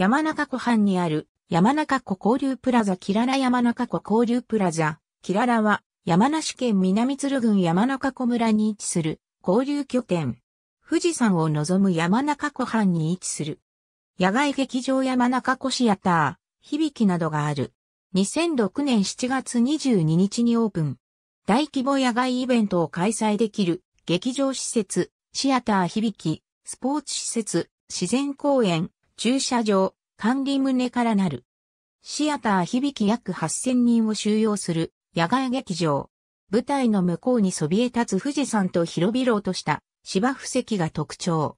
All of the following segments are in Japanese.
山中湖畔にある山中湖交流プラザキララ山中湖交流プラザ。キララは山梨県南鶴郡山中湖村に位置する交流拠点。富士山を望む山中湖畔に位置する。野外劇場山中湖シアター、響きなどがある。2006年7月22日にオープン。大規模野外イベントを開催できる劇場施設、シアター響き、スポーツ施設、自然公園、駐車場、管理棟からなる。シアター響き約8000人を収容する野外劇場。舞台の向こうにそびえ立つ富士山と広々とした芝布石が特徴。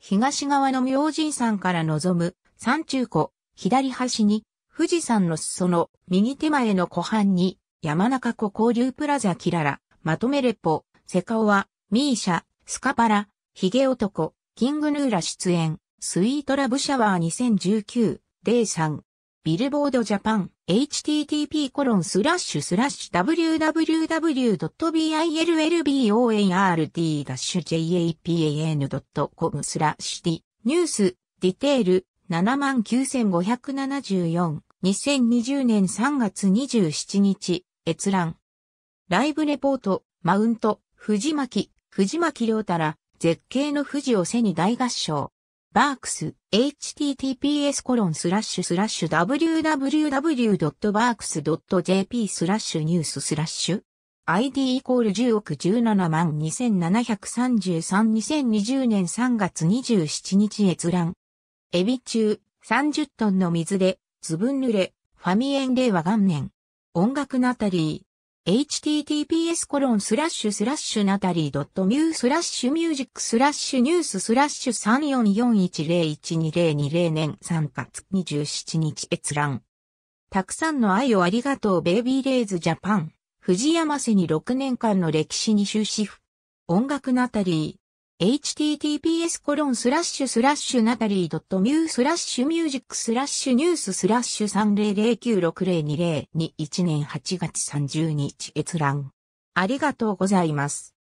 東側の明神山から望む山中湖、左端に富士山の裾の右手前の湖畔に山中湖交流プラザキララ、まとめレポ、セカオワ、ミーシャ、スカパラ、ヒゲ男、キングヌーラ出演。スイートラブシャワー2019-03ビルボードジャパン http コロンスラッシュスラッシュ www.bilbord-japan.com スラッシュニュースディテール79574 2020年3月27日閲覧ライブレポートマウント藤巻藤巻良太ら絶景の富士を背に大合唱バークス、https コロンスラッシュスラッシュ www.barks.jp スラッシュニューススラッシュ ID イコール10億17万27332020年3月27日閲覧。エビ中、30トンの水で、ずぶ濡れ、ファミエン令和元年。音楽ナタリー。https コロンスラッシュスラッシュナタリードットミュースラッシュミュージックスラッシュニューススラッシュ3441012020年3月27日閲覧。たくさんの愛をありがとうベイビーレイズジャパン。藤山瀬に6年間の歴史に終止符。音楽ナタリー。https コロンスラッシュスラッシュナタリー .mu スラッシュミュージックスラッシュニューススラッシュ3009602021年8月30日閲覧。ありがとうございます。